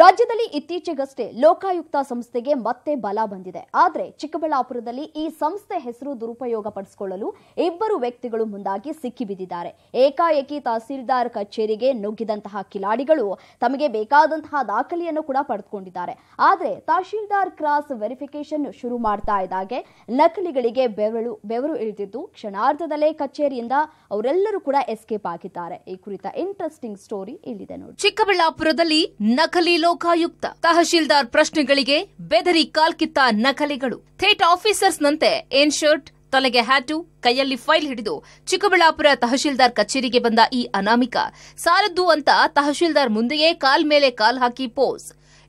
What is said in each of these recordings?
ರಾಜ್ಯದಲ್ಲಿ ಇತ್ತೀಚೆಗಷ್ಟೇ ಲೋಕಾಯುಕ್ತ ಸಂಸ್ಥೆಗೆ ಮತ್ತೆ ಬಲ ಬಂದಿದೆ ಆದರೆ ಚಿಕ್ಕಬಳ್ಳಾಪುರದಲ್ಲಿ ಈ ಸಂಸ್ಥೆ ಹೆಸರು ದುರುಪಯೋಗ ಪಡಿಸಿಕೊಳ್ಳಲು ಇಬ್ಬರು ವ್ಯಕ್ತಿಗಳು ಮುಂದಾಗಿ ಸಿಕ್ಕಿಬಿದ್ದಿದ್ದಾರೆ ಏಕಾಏಕಿ ತಹಸೀಲ್ದಾರ್ ಕಚೇರಿಗೆ ನುಗ್ಗಿದಂತಹ ಕಿಲಾಡಿಗಳು ತಮಗೆ ಬೇಕಾದಂತಹ ದಾಖಲೆಯನ್ನು ಕೂಡ ಪಡೆದುಕೊಂಡಿದ್ದಾರೆ ಆದರೆ ತಹಶೀಲ್ದಾರ್ ಕ್ರಾಸ್ ವೆರಿಫಿಕೇಶನ್ ಶುರು ಮಾಡ್ತಾ ಇದ್ದಾಗೆ ನಕಲಿಗಳಿಗೆ ಬೆವರು ಬೆವರು ಇಳಿದಿದ್ದು ಕ್ಷಣಾರ್ಧದಲ್ಲೇ ಕಚೇರಿಯಿಂದ ಅವರೆಲ್ಲರೂ ಕೂಡ ಎಸ್ಕೇಪ್ ಆಗಿದ್ದಾರೆ ಈ ಕುರಿತ ಇಂಟ್ರೆಸ್ಟಿಂಗ್ ಸ್ಟೋರಿ ಇಲ್ಲಿದೆ ನೋಡಿ ಚಿಕ್ಕಬಳ್ಳಾಪುರದಲ್ಲಿ ನಕಲಿ ಲೋಕಾಯುಕ್ತ ತಹಶೀಲ್ದಾರ್ ಪ್ರಶ್ನೆಗಳಿಗೆ ಬೆದರಿ ಕಾಲ್ಕಿತ್ತ ನಕಲಿಗಳು ಥೇಟ್ ಆಫೀಸರ್ಸ್ನಂತೆ ಏನ್ ಶರ್ಟ್ ತಲೆಗೆ ಹ್ಯಾಟು ಕೈಯಲ್ಲಿ ಫೈಲ್ ಹಿಡಿದು ಚಿಕ್ಕಬಳ್ಳಾಪುರ ತಹಶೀಲ್ದಾರ್ ಕಚೇರಿಗೆ ಬಂದ ಈ ಅನಾಮಿಕ ಸಾಲದ್ದು ಅಂತ ತಹಶೀಲ್ದಾರ್ ಮುಂದೆಯೇ ಕಾಲ್ ಮೇಲೆ ಕಾಲ್ ಹಾಕಿ ಪೋಸ್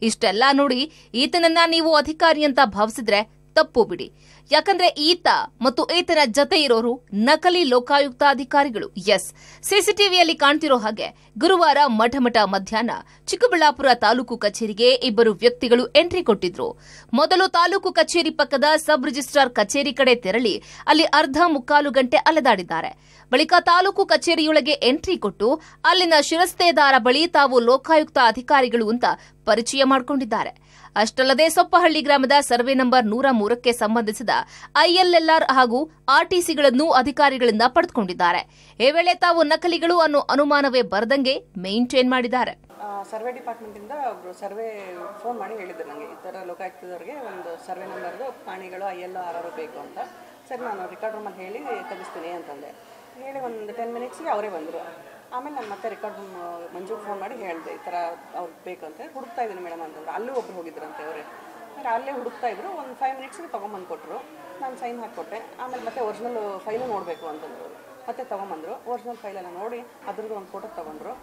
ಇಷ್ಟೆಲ್ಲಾ ನೋಡಿ ಈತನನ್ನ ನೀವು ಅಧಿಕಾರಿ ಅಂತ ಭಾವಿಸಿದ್ರೆ ತಪ್ಪು ಬಿಡಿ ಯಾಕಂದ್ರೆ ಈತ ಮತ್ತು ಈತನ ಜತೆ ಇರೋರು ನಕಲಿ ಲೋಕಾಯುಕ್ತ ಅಧಿಕಾರಿಗಳು ಎಸ್ ಸಿಸಿಟಿವಿಯಲ್ಲಿ ಕಾಣ್ತಿರೋ ಹಾಗೆ ಗುರುವಾರ ಮಠಮಠ ಮಧ್ಯಾಹ್ನ ಚಿಕ್ಕಬಳ್ಳಾಪುರ ತಾಲೂಕು ಕಚೇರಿಗೆ ಇಬ್ಬರು ವ್ಯಕ್ತಿಗಳು ಎಂಟ್ರಿ ಕೊಟ್ಟಿದ್ರು ಮೊದಲು ತಾಲೂಕು ಕಚೇರಿ ಪಕ್ಕದ ಸಬ್ ರಿಜಿಸ್ಟ್ರಾರ್ ಕಚೇರಿ ಕಡೆ ತೆರಳಿ ಅಲ್ಲಿ ಅರ್ಧ ಮುಕ್ಕಾಲು ಗಂಟೆ ಅಲೆದಾಡಿದ್ದಾರೆ ಬಳಿಕ ತಾಲೂಕು ಕಚೇರಿಯೊಳಗೆ ಎಂಟ್ರಿ ಕೊಟ್ಟು ಅಲ್ಲಿನ ಶಿರಸ್ತೇದಾರ ಬಳಿ ತಾವು ಲೋಕಾಯುಕ್ತ ಅಧಿಕಾರಿಗಳು ಅಂತ ಪರಿಚಯ ಮಾಡಿಕೊಂಡಿದ್ದಾರೆ ಅಷ್ಟಲ್ಲದೆ ಸೊಪ್ಪಹಳ್ಳಿ ಗ್ರಾಮದ ಸರ್ವೆ ನಂಬರ್ ನೂರ ಮೂರಕ್ಕೆ ಸಂಬಂಧಿಸಿದ ಐಎಲ್ಎಲ್ಆರ್ ಹಾಗೂ ಆರ್ಟಿಸಿಗಳನ್ನು ಅಧಿಕಾರಿಗಳಿಂದ ಪಡೆದುಕೊಂಡಿದ್ದಾರೆ ಈ ವೇಳೆ ತಾವು ನಕಲಿಗಳು ಅನ್ನೋ ಅನುಮಾನವೇ ಬರದಂಗೆ ಮೇಂಟೈನ್ ಮಾಡಿದ್ದಾರೆ ಸರ್ವೆ ಡಿಪಾರ್ಟ್ಮೆಂಟಿಂದ ಒಬ್ರು ಸರ್ವೆ ಫೋನ್ ಮಾಡಿ ಹೇಳಿದ್ರು ನನಗೆ ಈ ಥರ ಲೋಕಾಯುಕ್ತದವ್ರಿಗೆ ಒಂದು ಸರ್ವೆ ನಂಬರ್ದು ಪ್ರಾಣಿಗಳು ಐ ಎಲ್ ಆರು ಬೇಕು ಅಂತ ಸರಿ ನಾನು ರೂಮ್ ರೂಮಲ್ಲಿ ಹೇಳಿ ತಗಿಸ್ತೀನಿ ಅಂತಂದೆ ಹೇಳಿ ಒಂದು ಟೆನ್ ಮಿನಿಟ್ಸ್ಗೆ ಅವರೇ ಬಂದರು ಆಮೇಲೆ ನಾನು ಮತ್ತೆ ರೆಕಾರ್ಡ್ ಮಂಜುಗೆ ಫೋನ್ ಮಾಡಿ ಹೇಳಿದೆ ಈ ಥರ ಅವ್ರಿಗೆ ಬೇಕಂತೆ ಹುಡುಕ್ತಾ ಇದ್ದೀನಿ ಮೇಡಮ್ ಅಂತಂದ್ರೆ ಅಲ್ಲೂ ಒಬ್ರು ಹೋಗಿದ್ರಂತೆ ಅವರೇ ಅಂದರೆ ಅಲ್ಲೇ ಹುಡುಕ್ತಾ ಇದ್ರು ಒಂದು ಫೈವ್ ಮಿನಿಟ್ಸ್ಗೆ ತೊಗೊಂಬಂದು ಕೊಟ್ಟರು ನಾನು ಸೈನ್ ಹಾಕಿಕೊಟ್ಟೆ ಆಮೇಲೆ ಮತ್ತೆ ಒರಿಜಿನಲ್ ಫೈಲು ನೋಡಬೇಕು ಅಂತಂದರು ಮತ್ತೆ ತೊಗೊಂಬಂದರು ಒರಿಜಿನಲ್ ಫೈಲೆಲ್ಲ ನೋಡಿ ಅದ್ರದ್ದು ಒಂದು ಫೋಟೋ ತೊಗೊಂಡ್ರು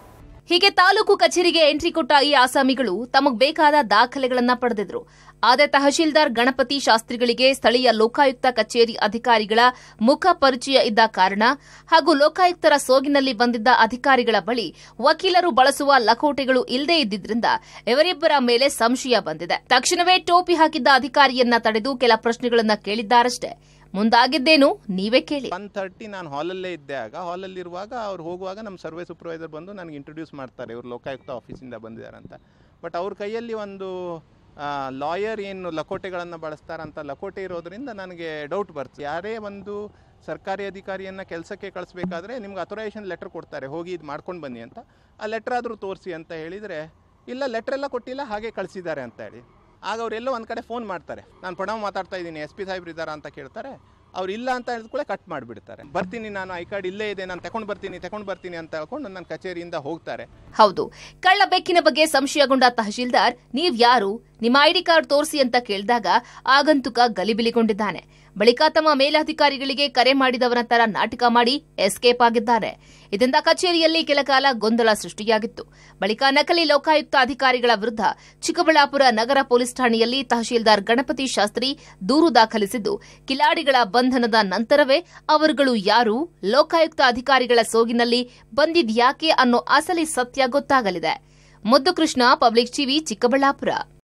ಹೀಗೆ ತಾಲೂಕು ಕಚೇರಿಗೆ ಎಂಟ್ರಿ ಕೊಟ್ಟ ಈ ಆಸಾಮಿಗಳು ತಮಗೆ ಬೇಕಾದ ದಾಖಲೆಗಳನ್ನ ಪಡೆದಿದ್ರು ಆದರೆ ತಹಶೀಲ್ದಾರ್ ಗಣಪತಿ ಶಾಸ್ತ್ರಿಗಳಿಗೆ ಸ್ಥಳೀಯ ಲೋಕಾಯುಕ್ತ ಕಚೇರಿ ಅಧಿಕಾರಿಗಳ ಮುಖ ಪರಿಚಯ ಇದ್ದ ಕಾರಣ ಹಾಗೂ ಲೋಕಾಯುಕ್ತರ ಸೋಗಿನಲ್ಲಿ ಬಂದಿದ್ದ ಅಧಿಕಾರಿಗಳ ಬಳಿ ವಕೀಲರು ಬಳಸುವ ಲಕೋಟೆಗಳು ಇಲ್ಲದೇ ಇದ್ದಿದ್ದರಿಂದ ಇವರಿಬ್ಬರ ಮೇಲೆ ಸಂಶಯ ಬಂದಿದೆ ತಕ್ಷಣವೇ ಟೋಪಿ ಹಾಕಿದ್ದ ಅಧಿಕಾರಿಯನ್ನ ತಡೆದು ಕೆಲ ಪ್ರಶ್ನೆಗಳನ್ನು ಕೇಳಿದ್ದಾರಷ್ಟೇ ಮುಂದಾಗಿದ್ದೇನು ನೀವೇ ಕೇಳಿ ಒನ್ ತರ್ಟಿ ನಾನು ಹಾಲಲ್ಲೇ ಇದ್ದೆ ಆಗ ಹಾಲಲ್ಲಿರುವಾಗ ಅವ್ರು ಹೋಗುವಾಗ ನಮ್ಮ ಸರ್ವೆ ಸೂಪರ್ವೈಸರ್ ಬಂದು ನನಗೆ ಇಂಟ್ರೊಡ್ಯೂಸ್ ಮಾಡ್ತಾರೆ ಇವ್ರು ಲೋಕಾಯುಕ್ತ ಆಫೀಸಿಂದ ಅಂತ ಬಟ್ ಅವ್ರ ಕೈಯಲ್ಲಿ ಒಂದು ಲಾಯರ್ ಏನು ಲಕೋಟೆಗಳನ್ನು ಬಳಸ್ತಾರಂತ ಲಕೋಟೆ ಇರೋದ್ರಿಂದ ನನಗೆ ಡೌಟ್ ಬರ್ತದೆ ಯಾರೇ ಒಂದು ಸರ್ಕಾರಿ ಅಧಿಕಾರಿಯನ್ನು ಕೆಲಸಕ್ಕೆ ಕಳಿಸ್ಬೇಕಾದ್ರೆ ನಿಮ್ಗೆ ಅಥೊರೈಸೇಷನ್ ಲೆಟ್ರ್ ಕೊಡ್ತಾರೆ ಹೋಗಿ ಇದು ಮಾಡ್ಕೊಂಡು ಬನ್ನಿ ಅಂತ ಆ ಲೆಟ್ರ್ ಆದರೂ ತೋರಿಸಿ ಅಂತ ಹೇಳಿದರೆ ಇಲ್ಲ ಲೆಟ್ರೆಲ್ಲ ಕೊಟ್ಟಿಲ್ಲ ಹಾಗೆ ಕಳಿಸಿದ್ದಾರೆ ಅಂತ ಹೇಳಿ ಆಗ ಅವರೆಲ್ಲೋ ಒಂದು ಕಡೆ ಫೋನ್ ಮಾಡ್ತಾರೆ ನಾನು ಪ್ರಣವ್ ಮಾತಾಡ್ತಾ ಇದ್ದೀನಿ ಎಸ್ ಪಿ ಸಾಹೇಬ್ರು ಇದ್ದಾರಾ ಅಂತ ಕೇಳ್ತಾರೆ ಅವ್ರು ಇಲ್ಲ ಅಂತ ಹೇಳಿದ ಕೂಡ ಕಟ್ ಮಾಡಿಬಿಡ್ತಾರೆ ಬರ್ತೀನಿ ನಾನು ಐ ಕಾರ್ಡ್ ಇಲ್ಲೇ ಇದೆ ನಾನು ತಕೊಂಡು ಬರ್ತೀನಿ ತಕೊಂಡು ಬರ್ತೀನಿ ಅಂತ ಹೇಳ್ಕೊಂಡು ನನ್ನ ಕಚೇರಿಯಿಂದ ಹೋಗ್ತಾರೆ ಹೌದು ಕಳ್ಳ ಬೆಕ್ಕಿನ ಬಗ್ಗೆ ಸಂಶಯಗೊಂಡ ತಹಶೀಲ್ದಾರ್ ನೀವ್ ಯಾರು ನಿಮ್ಮ ಐಡಿ ಕಾರ್ಡ್ ತೋರಿಸಿ ಅಂತ ಕೇಳಿದಾಗ ಆಗಂತುಕ ಗಲಿಬಿಲಿಗೊಂಡಿದ್ದಾನೆ ಬಳಿಕ ತಮ್ಮ ಮೇಲಾಧಿಕಾರಿಗಳಿಗೆ ಕರೆ ಮಾಡಿದವರ ತರ ನಾಟಕ ಮಾಡಿ ಎಸ್ಕೇಪ್ ಆಗಿದ್ದಾರೆ ಇದರಿಂದ ಕಚೇರಿಯಲ್ಲಿ ಕೆಲಕಾಲ ಗೊಂದಲ ಸೃಷ್ಟಿಯಾಗಿತ್ತು ಬಳಿಕ ನಕಲಿ ಲೋಕಾಯುಕ್ತ ಅಧಿಕಾರಿಗಳ ವಿರುದ್ಧ ಚಿಕ್ಕಬಳ್ಳಾಪುರ ನಗರ ಪೊಲೀಸ್ ಠಾಣೆಯಲ್ಲಿ ತಹಶೀಲ್ದಾರ್ ಗಣಪತಿ ಶಾಸ್ತ್ರಿ ದೂರು ದಾಖಲಿಸಿದ್ದು ಕಿಲಾಡಿಗಳ ಬಂಧನದ ನಂತರವೇ ಅವರುಗಳು ಯಾರು ಲೋಕಾಯುಕ್ತ ಅಧಿಕಾರಿಗಳ ಸೋಗಿನಲ್ಲಿ ಬಂದಿದ್ಯಾಕೆ ಅನ್ನೋ ಅಸಲಿ ಸತ್ಯ ಗೊತ್ತಾಗಲಿದೆ ಮುದ್ದುಕೃಷ್ಣ ಪಬ್ಲಿಕ್ ಟಿವಿ ಚಿಕ್ಕಬಳ್ಳಾಪುರ